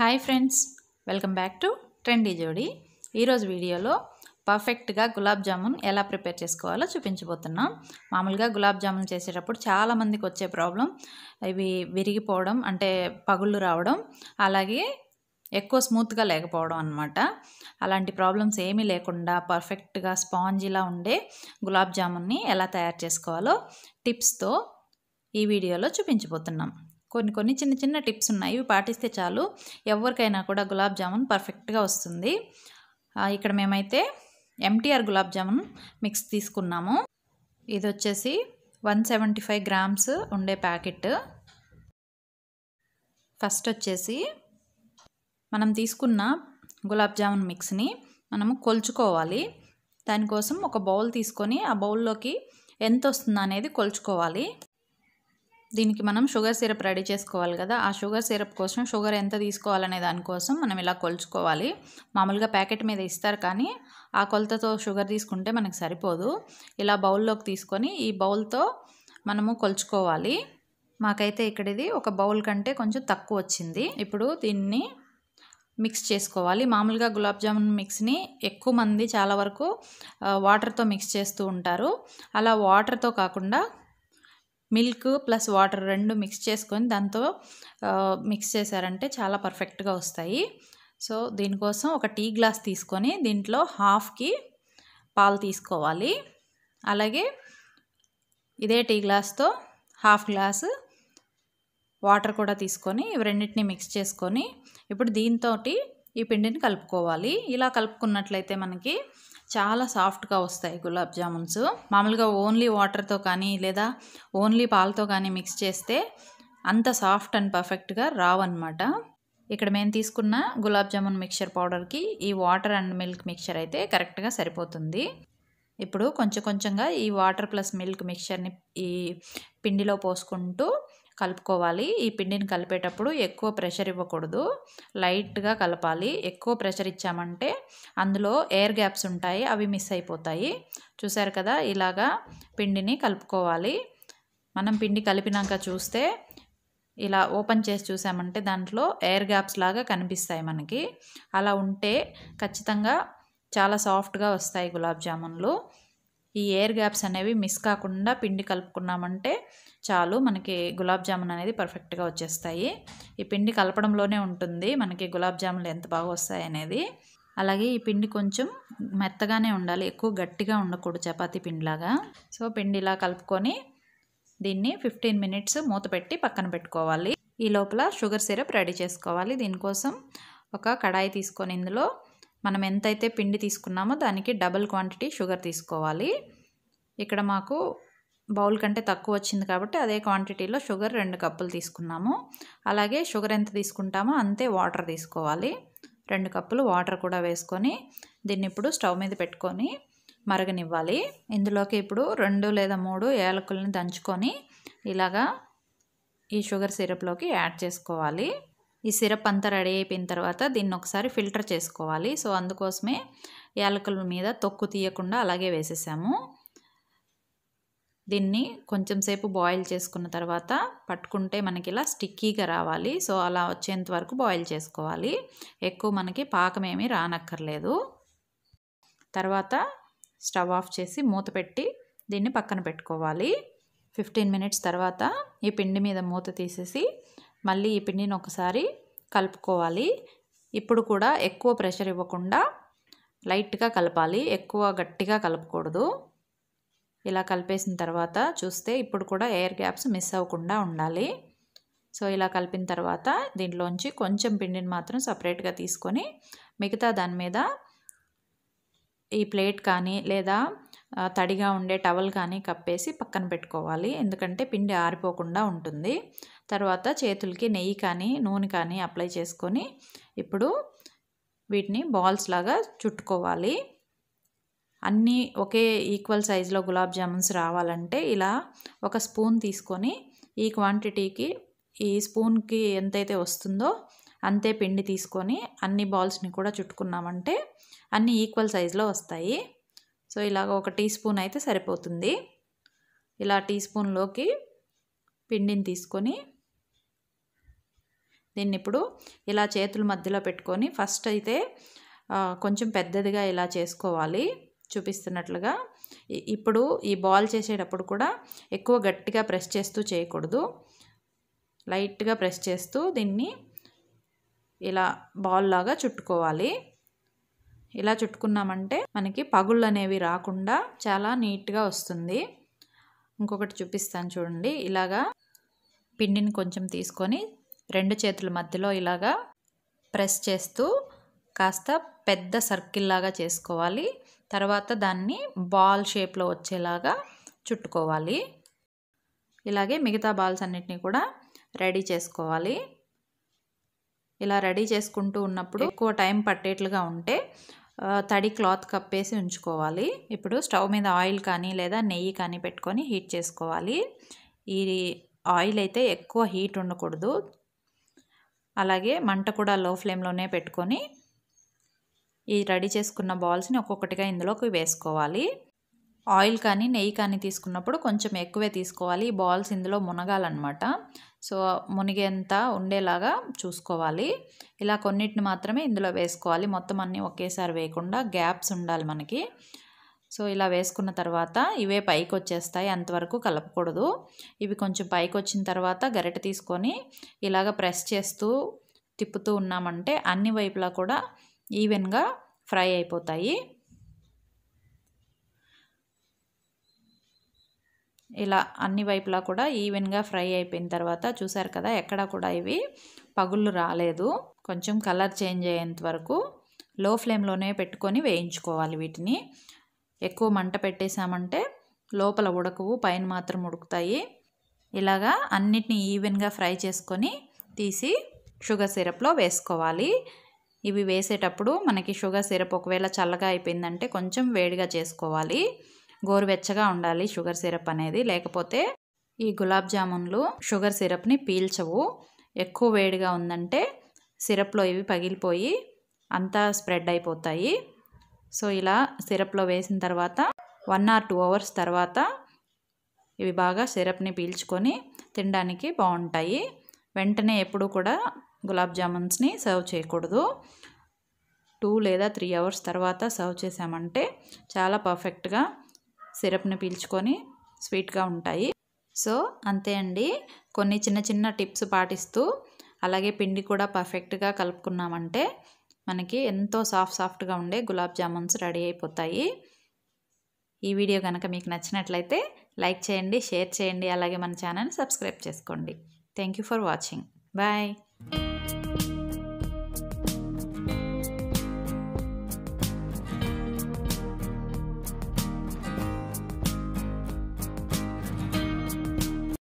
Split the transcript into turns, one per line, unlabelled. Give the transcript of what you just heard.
hi friends welcome back to trendy Jodi ఈరోజు వీడియోలో పర్ఫెక్ట్గా గులాబ్ జామున్ ఎలా ప్రిపేర్ చేసుకోవాలో చూపించబోతున్నాం మామూలుగా గులాబ్ జామున్ చేసేటప్పుడు చాలామందికి వచ్చే ప్రాబ్లం ఇవి విరిగిపోవడం అంటే పగుళ్ళు రావడం అలాగే ఎక్కువ స్మూత్గా లేకపోవడం అనమాట అలాంటి ప్రాబ్లమ్స్ ఏమీ లేకుండా పర్ఫెక్ట్గా స్పాంజీలా ఉండే గులాబ్ జామున్ని ఎలా తయారు చేసుకోవాలో టిప్స్తో ఈ వీడియోలో చూపించబోతున్నాం కొన్ని కొన్ని చిన్న చిన్న టిప్స్ ఉన్నాయి ఇవి పాటిస్తే చాలు ఎవరికైనా కూడా గులాబ్ జామున్ పర్ఫెక్ట్గా వస్తుంది ఇక్కడ మేమైతే ఎంటీఆర్ గులాబ్ జామున్ మిక్స్ తీసుకున్నాము ఇది వచ్చేసి వన్ సెవెంటీ ఫైవ్ గ్రామ్స్ ఉండే ప్యాకెట్ ఫస్ట్ వచ్చేసి మనం తీసుకున్న గులాబ్ జామున్ మిక్స్ని మనము కొల్చుకోవాలి దానికోసం ఒక బౌల్ తీసుకొని ఆ బౌల్లోకి ఎంత వస్తుందనేది అనేది కొలుచుకోవాలి దీనికి మనం షుగర్ సిరప్ రెడీ చేసుకోవాలి కదా ఆ షుగర్ సిరప్ కోసం షుగర్ ఎంత తీసుకోవాలనే దానికోసం మనం ఇలా కొలుచుకోవాలి మామూలుగా ప్యాకెట్ మీద ఇస్తారు కానీ ఆ కొలతతో షుగర్ తీసుకుంటే మనకు సరిపోదు ఇలా బౌల్లోకి తీసుకొని ఈ బౌల్తో మనము కొలుచుకోవాలి మాకైతే ఇక్కడ ఇది ఒక బౌల్ కంటే కొంచెం తక్కువ వచ్చింది ఇప్పుడు దీన్ని మిక్స్ చేసుకోవాలి మామూలుగా గులాబ్ జామున్ మిక్స్ని ఎక్కువ మంది చాలా వరకు వాటర్తో మిక్స్ చేస్తూ ఉంటారు అలా వాటర్తో కాకుండా మిల్క్ ప్లస్ వాటర్ రెండు మిక్స్ చేసుకొని దాంతో మిక్స్ చేశారంటే చాలా పర్ఫెక్ట్గా వస్తాయి సో దీనికోసం ఒక టీ గ్లాస్ తీసుకొని దీంట్లో హాఫ్కి పాలు తీసుకోవాలి అలాగే ఇదే టీ గ్లాస్తో హాఫ్ గ్లాస్ వాటర్ కూడా తీసుకొని ఇవి రెండింటినీ మిక్స్ చేసుకొని ఇప్పుడు దీంతో ఈ పిండిని కలుపుకోవాలి ఇలా కలుపుకున్నట్లయితే మనకి చాలా సాఫ్ట్గా వస్తాయి గులాబ్ జామున్స్ మామూలుగా ఓన్లీ వాటర్తో కానీ లేదా ఓన్లీ పాలతో కానీ మిక్స్ చేస్తే అంత సాఫ్ట్ అండ్ పర్ఫెక్ట్గా రావన్నమాట ఇక్కడ మేము తీసుకున్న గులాబ్ జామున్ మిక్చర్ పౌడర్కి ఈ వాటర్ అండ్ మిల్క్ మిక్చర్ అయితే కరెక్ట్గా సరిపోతుంది ఇప్పుడు కొంచెం కొంచెంగా ఈ వాటర్ ప్లస్ మిల్క్ మిక్చర్ని ఈ పిండిలో పోసుకుంటూ కలుపుకోవాలి ఈ పిండిని కలిపేటప్పుడు ఎక్కువ ప్రెషర్ ఇవ్వకూడదు లైట్గా కలపాలి ఎక్కువ ప్రెషర్ ఇచ్చామంటే అందులో ఎయిర్ గ్యాప్స్ ఉంటాయి అవి మిస్ అయిపోతాయి చూసారు కదా ఇలాగా పిండిని కలుపుకోవాలి మనం పిండి కలిపినాక చూస్తే ఇలా ఓపెన్ చేసి చూసామంటే దాంట్లో ఎయిర్ గ్యాప్స్ లాగా కనిపిస్తాయి మనకి అలా ఉంటే ఖచ్చితంగా చాలా సాఫ్ట్గా వస్తాయి గులాబ్ జామున్లు ఈ ఎయిర్ గ్యాప్స్ అనేవి మిస్ కాకుండా పిండి కలుపుకున్నామంటే చాలు మనకి గులాబ్ జామున్ అనేది పర్ఫెక్ట్గా వచ్చేస్తాయి ఈ పిండి కలపడంలోనే ఉంటుంది మనకి గులాబ్ జామున్లు ఎంత బాగా వస్తాయి అనేది అలాగే ఈ పిండి కొంచెం మెత్తగానే ఉండాలి ఎక్కువ గట్టిగా ఉండకూడదు చపాతీ పిండిలాగా సో పిండి ఇలా కలుపుకొని దీన్ని ఫిఫ్టీన్ మినిట్స్ మూత పెట్టి పక్కన పెట్టుకోవాలి ఈ లోపల షుగర్ సిరప్ రెడీ చేసుకోవాలి దీనికోసం ఒక కడాయి తీసుకొని ఇందులో మనం ఎంతైతే పిండి తీసుకున్నామో దానికి డబుల్ క్వాంటిటీ షుగర్ తీసుకోవాలి ఇక్కడ మాకు బౌల్ కంటే తక్కువ వచ్చింది కాబట్టి అదే క్వాంటిటీలో షుగర్ రెండు కప్పులు తీసుకున్నాము అలాగే షుగర్ ఎంత తీసుకుంటామో అంతే వాటర్ తీసుకోవాలి రెండు కప్పులు వాటర్ కూడా వేసుకొని దీన్ని ఇప్పుడు స్టవ్ మీద పెట్టుకొని మరగనివ్వాలి ఇందులోకి ఇప్పుడు రెండు లేదా మూడు ఏలకుల్ని దంచుకొని ఇలాగా ఈ షుగర్ సిరప్లోకి యాడ్ చేసుకోవాలి ఈ సిరప్ అంతా రెడీ అయిపోయిన తర్వాత దీన్ని ఒకసారి ఫిల్టర్ చేసుకోవాలి సో అందుకోసమే యాలకుల మీద తొక్కు తీయకుండా అలాగే వేసేసాము దీన్ని కొంచెం సేపు బాయిల్ చేసుకున్న తర్వాత పట్టుకుంటే మనకి ఇలా స్టిక్కీగా రావాలి సో అలా వచ్చేంత వరకు బాయిల్ చేసుకోవాలి ఎక్కువ మనకి పాకమేమి రానక్కర్లేదు తర్వాత స్టవ్ ఆఫ్ చేసి మూత పెట్టి దీన్ని పక్కన పెట్టుకోవాలి ఫిఫ్టీన్ మినిట్స్ తర్వాత ఈ పిండి మీద మూత తీసేసి మళ్ళీ ఈ పిండిని ఒకసారి కలుపుకోవాలి ఇప్పుడు కూడా ఎక్కువ ప్రెషర్ ఇవ్వకుండా లైట్గా కలపాలి ఎక్కువ గట్టిగా కలపకూడదు ఇలా కలిపేసిన తర్వాత చూస్తే ఇప్పుడు కూడా ఎయిర్ గ్యాప్స్ మిస్ అవ్వకుండా ఉండాలి సో ఇలా కలిపిన తర్వాత దీంట్లోంచి కొంచెం పిండిని మాత్రం సపరేట్గా తీసుకొని మిగతా దాని మీద ఈ ప్లేట్ కానీ లేదా తడిగా ఉండే టవల్ కానీ కప్పేసి పక్కన పెట్టుకోవాలి ఎందుకంటే పిండి ఆరిపోకుండా ఉంటుంది తర్వాత చేతులకి నెయ్యి కానీ నూనె కానీ అప్లై చేసుకొని ఇప్పుడు వీటిని బాల్స్ లాగా చుట్టుకోవాలి అన్నీ ఒకే ఈక్వల్ సైజులో గులాబ్ జామున్స్ రావాలంటే ఇలా ఒక స్పూన్ తీసుకొని ఈ క్వాంటిటీకి ఈ స్పూన్కి ఎంతైతే వస్తుందో అంతే పిండి తీసుకొని అన్ని బాల్స్ని కూడా చుట్టుకున్నామంటే అన్నీ ఈక్వల్ సైజులో వస్తాయి సో ఇలాగ ఒక టీ స్పూన్ అయితే సరిపోతుంది ఇలా టీ స్పూన్లోకి పిండిని తీసుకొని దీన్ని ఇప్పుడు ఇలా చేతుల మధ్యలో పెట్టుకొని ఫస్ట్ అయితే కొంచెం పెద్దదిగా ఇలా చేసుకోవాలి చూపిస్తున్నట్లుగా ఇప్పుడు ఈ బాల్ చేసేటప్పుడు కూడా ఎక్కువ గట్టిగా ప్రెస్ చేస్తూ చేయకూడదు లైట్గా ప్రెస్ చేస్తూ దీన్ని ఇలా బాల్ లాగా చుట్టుకోవాలి ఇలా చుట్టుకున్నామంటే మనకి పగుళ్ళు అనేవి రాకుండా చాలా నీట్గా వస్తుంది ఇంకొకటి చూపిస్తాను చూడండి ఇలాగా పిండిని కొంచెం తీసుకొని రెండు చేతుల మధ్యలో ఇలాగా ప్రెస్ చేస్తూ కాస్త పెద్ద సర్కిల్లాగా చేసుకోవాలి తర్వాత దాన్ని బాల్ షేప్లో వచ్చేలాగా చుట్టుకోవాలి ఇలాగే మిగతా బాల్స్ అన్నిటినీ కూడా రెడీ చేసుకోవాలి ఇలా రెడీ చేసుకుంటూ ఉన్నప్పుడు ఎక్కువ టైం పట్టేట్లుగా ఉంటే తడి క్లాత్ కప్పేసి ఉంచుకోవాలి ఇప్పుడు స్టవ్ మీద ఆయిల్ కానీ లేదా నెయ్యి కానీ పెట్టుకొని హీట్ చేసుకోవాలి ఈ ఆయిల్ అయితే ఎక్కువ హీట్ ఉండకూడదు అలాగే మంట కూడా లో ఫ్లేమ్లోనే పెట్టుకొని ఈ రెడీ చేసుకున్న బాల్స్ని ఒక్కొక్కటిగా ఇందులోకి వేసుకోవాలి ఆయిల్ కానీ నెయ్యి కానీ తీసుకున్నప్పుడు కొంచెం ఎక్కువే తీసుకోవాలి ఈ బాల్స్ ఇందులో మునగాలన్నమాట సో మునిగేంత ఉండేలాగా చూసుకోవాలి ఇలా కొన్నిటిని మాత్రమే ఇందులో వేసుకోవాలి మొత్తం అన్నీ ఒకేసారి వేయకుండా గ్యాప్స్ ఉండాలి మనకి సో ఇలా వేసుకున్న తర్వాత ఇవే పైకి వచ్చేస్తాయి అంతవరకు కలపకూడదు ఇవి కొంచెం పైకి వచ్చిన తర్వాత గరిట తీసుకొని ఇలాగ ప్రెస్ చేస్తూ తిప్పుతూ ఉన్నామంటే అన్ని వైపులా కూడా ఈవెన్గా ఫ్రై అయిపోతాయి ఇలా అన్ని వైపులా కూడా ఈవెన్గా ఫ్రై అయిపోయిన తర్వాత చూసారు కదా ఎక్కడ కూడా ఇవి పగుళ్ళు రాలేదు కొంచెం కలర్ చేంజ్ అయ్యేంత వరకు లో ఫ్లేమ్లోనే పెట్టుకొని వేయించుకోవాలి వీటిని ఎక్కువ మంట పెట్టేశామంటే లోపల ఉడకవు పైన మాత్రం ఉడుకుతాయి ఇలాగా అన్నిటిని ఈవెన్గా ఫ్రై చేసుకొని తీసి షుగర్ సిరప్లో వేసుకోవాలి ఇవి వేసేటప్పుడు మనకి షుగర్ సిరప్ ఒకవేళ చల్లగా అయిపోయిందంటే కొంచెం వేడిగా చేసుకోవాలి గోరువెచ్చగా ఉండాలి షుగర్ సిరప్ అనేది లేకపోతే ఈ గులాబ్ జామున్లు షుగర్ సిరప్ని పీల్చవు ఎక్కువ వేడిగా ఉందంటే సిరప్లో ఇవి పగిలిపోయి అంతా స్ప్రెడ్ అయిపోతాయి సో ఇలా సిరప్లో వేసిన తర్వాత వన్ ఆర్ టూ అవర్స్ తర్వాత ఇవి బాగా సిరప్ని పీల్చుకొని తినడానికి బాగుంటాయి వెంటనే ఎప్పుడూ కూడా గులాబ్ జామున్స్ని సర్వ్ చేయకూడదు టూ లేదా త్రీ అవర్స్ తర్వాత సర్వ్ చేసామంటే చాలా పర్ఫెక్ట్గా సిరప్ని పీల్చుకొని స్వీట్గా ఉంటాయి సో అంతే అండి కొన్ని చిన్న చిన్న టిప్స్ పాటిస్తూ అలాగే పిండి కూడా పర్ఫెక్ట్గా కలుపుకున్నామంటే మనకి ఎంతో సాఫ్ట్ సాఫ్ట్గా ఉండే గులాబ్ జామున్స్ రెడీ అయిపోతాయి ఈ వీడియో కనుక మీకు నచ్చినట్లయితే లైక్ చేయండి షేర్ చేయండి అలాగే మన ఛానల్ని సబ్స్క్రైబ్ చేసుకోండి థ్యాంక్ ఫర్ వాచింగ్ బాయ్